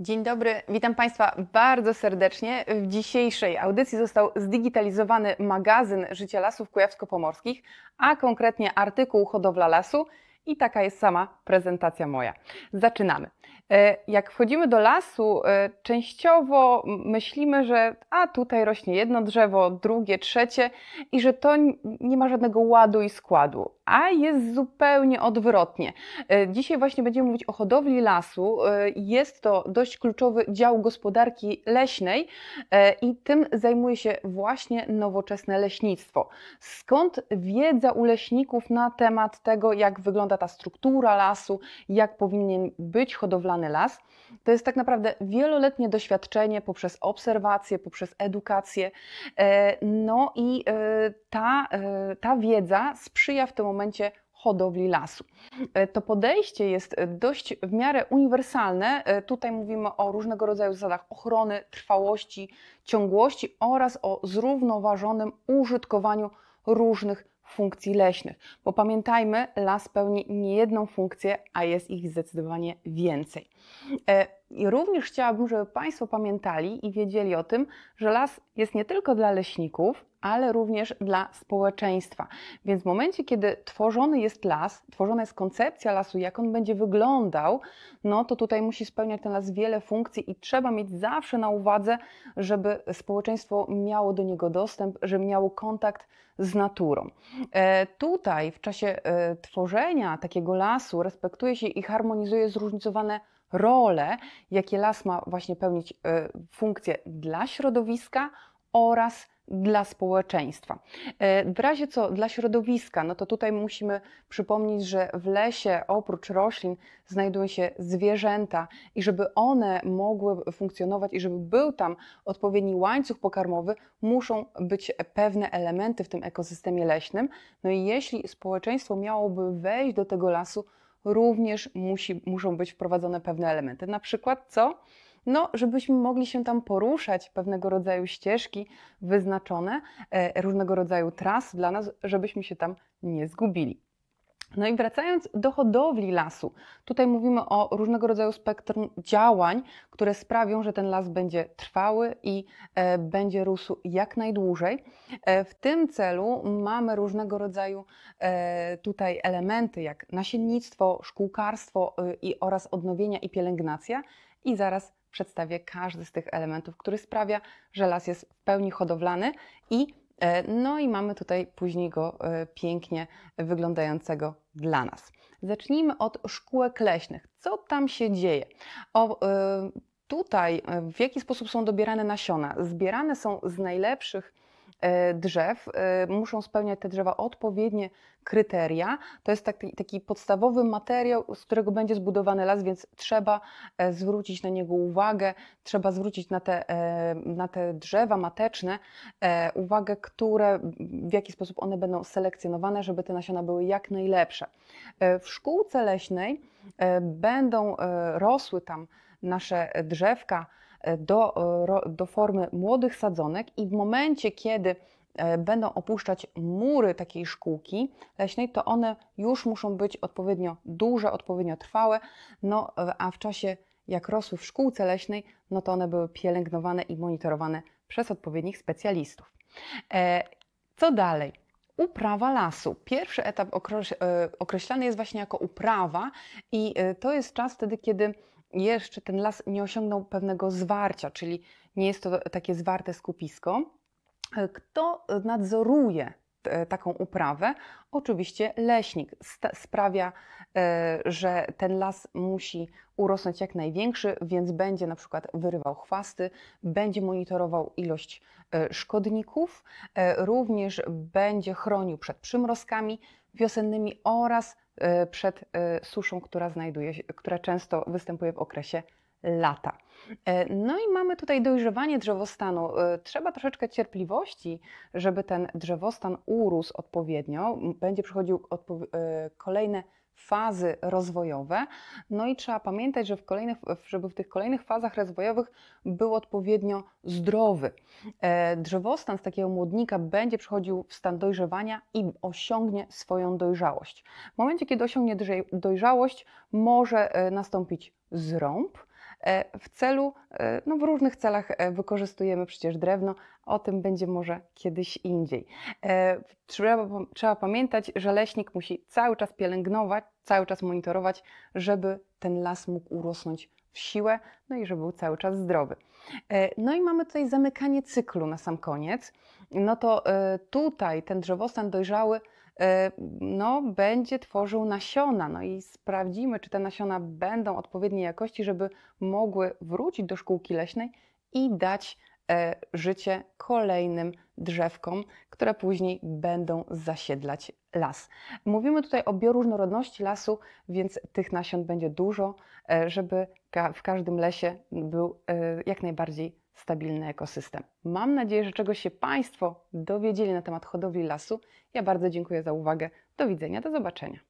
Dzień dobry, witam Państwa bardzo serdecznie. W dzisiejszej audycji został zdigitalizowany magazyn Życia Lasów Kujawsko-Pomorskich, a konkretnie artykuł Hodowla Lasu i taka jest sama prezentacja moja. Zaczynamy. E, jak wchodzimy do lasu, e, częściowo myślimy, że a tutaj rośnie jedno drzewo, drugie, trzecie i że to nie ma żadnego ładu i składu, a jest zupełnie odwrotnie. E, dzisiaj właśnie będziemy mówić o hodowli lasu. Jest to dość kluczowy dział gospodarki leśnej i tym zajmuje się właśnie nowoczesne leśnictwo. Skąd wiedza u leśników na temat tego, jak wygląda ta struktura lasu, jak powinien być hodowlany las, to jest tak naprawdę wieloletnie doświadczenie poprzez obserwacje, poprzez edukację. E, no i e, ta, e, ta wiedza sprzyja w tym momencie hodowli lasu. To podejście jest dość w miarę uniwersalne. Tutaj mówimy o różnego rodzaju zasadach ochrony, trwałości, ciągłości oraz o zrównoważonym użytkowaniu różnych funkcji leśnych, bo pamiętajmy, las pełni nie jedną funkcję, a jest ich zdecydowanie więcej. E, I również chciałabym, żeby Państwo pamiętali i wiedzieli o tym, że las jest nie tylko dla leśników, ale również dla społeczeństwa. Więc w momencie, kiedy tworzony jest las, tworzona jest koncepcja lasu, jak on będzie wyglądał, no to tutaj musi spełniać ten las wiele funkcji i trzeba mieć zawsze na uwadze, żeby społeczeństwo miało do niego dostęp, żeby miało kontakt z naturą. E, tutaj w czasie e, tworzenia takiego lasu respektuje się i harmonizuje zróżnicowane role, jakie las ma właśnie pełnić e, funkcje dla środowiska oraz dla społeczeństwa. E, w razie co dla środowiska, no to tutaj musimy przypomnieć, że w lesie oprócz roślin znajdują się zwierzęta i żeby one mogły funkcjonować i żeby był tam odpowiedni łańcuch pokarmowy, muszą być pewne elementy w tym ekosystemie leśnym. No i jeśli społeczeństwo miałoby wejść do tego lasu, również musi, muszą być wprowadzone pewne elementy. Na przykład co? no, żebyśmy mogli się tam poruszać, pewnego rodzaju ścieżki wyznaczone, e, różnego rodzaju tras dla nas, żebyśmy się tam nie zgubili. No i wracając do hodowli lasu, tutaj mówimy o różnego rodzaju spektrum działań, które sprawią, że ten las będzie trwały i e, będzie rósł jak najdłużej. E, w tym celu mamy różnego rodzaju tutaj elementy, jak nasiennictwo, szkółkarstwo i, oraz odnowienia i pielęgnacja i zaraz przedstawię każdy z tych elementów, który sprawia, że las jest w pełni hodowlany i e, no i mamy tutaj później go e, pięknie wyglądającego dla nas. Zacznijmy od szkółek leśnych. Co tam się dzieje? O, e, tutaj w jaki sposób są dobierane nasiona? Zbierane są z najlepszych E, drzew e, muszą spełniać te drzewa odpowiednie kryteria. To jest taki, taki podstawowy materiał, z którego będzie zbudowany las, więc trzeba e, zwrócić na niego uwagę, trzeba zwrócić na te, na te drzewa mateczne uwagę, które, w jaki sposób one będą selekcjonowane, żeby te nasiona były jak najlepsze. W szkółce leśnej będą rosły tam nasze drzewka, do, do formy młodych sadzonek i w momencie, kiedy e, będą opuszczać mury takiej szkółki leśnej, to one już muszą być odpowiednio duże, odpowiednio trwałe, no a w czasie jak rosły w szkółce leśnej, no to one były pielęgnowane i monitorowane przez odpowiednich specjalistów. E, co dalej? Uprawa lasu. Pierwszy etap e, określany jest właśnie jako uprawa, i to jest czas wtedy, kiedy jeszcze ten las nie osiągnął pewnego zwarcia, czyli nie jest to takie zwarte skupisko. E, kto nadzoruje e, taką uprawę? Oczywiście leśnik sprawia, e, że ten las musi urosnąć jak największy, więc będzie na przykład wyrywał chwasty, będzie monitorował ilość szkodników, również będzie chronił przed przymrozkami wiosennymi oraz Y, przed y, suszą, która, znajduje się, która często występuje w okresie lata. Y, no i mamy tutaj dojrzewanie drzewostanu. Trzeba troszeczkę cierpliwości, żeby ten drzewostan urósł odpowiednio. Będzie przychodził kolejne fazy rozwojowe. No i trzeba pamiętać, że w kolejnych, żeby w tych kolejnych fazach rozwojowych był odpowiednio zdrowy. E, drzewostan z takiego młodnika będzie przechodził w stan dojrzewania i osiągnie swoją dojrzałość. W momencie, kiedy osiągnie dojrzałość, może e, nastąpić zrąb, E, w celu, e, no w różnych celach e, wykorzystujemy przecież drewno, o tym będzie może kiedyś indziej. Trzeba, trzeba pamiętać, że leśnik musi cały czas pielęgnować, cały czas monitorować, żeby ten las mógł urosnąć w siłę, no i żeby był cały czas zdrowy. No i mamy tutaj zamykanie cyklu na sam koniec. No to tutaj ten drzewostan dojrzały E, no, będzie tworzył nasiona. No i sprawdzimy, czy te nasiona będą odpowiedniej jakości, żeby mogły wrócić do szkółki leśnej i dać e, życie kolejnym drzewkom, które później będą zasiedlać las. Mówimy tutaj o bioróżnorodności lasu, więc tych nasion będzie dużo, e, żeby w każdym lesie był e, jak najbardziej stabilny ekosystem. Mam nadzieję, że czegoś się Państwo dowiedzieli na temat hodowli lasu. Ja bardzo dziękuję za uwagę. Do widzenia, do zobaczenia.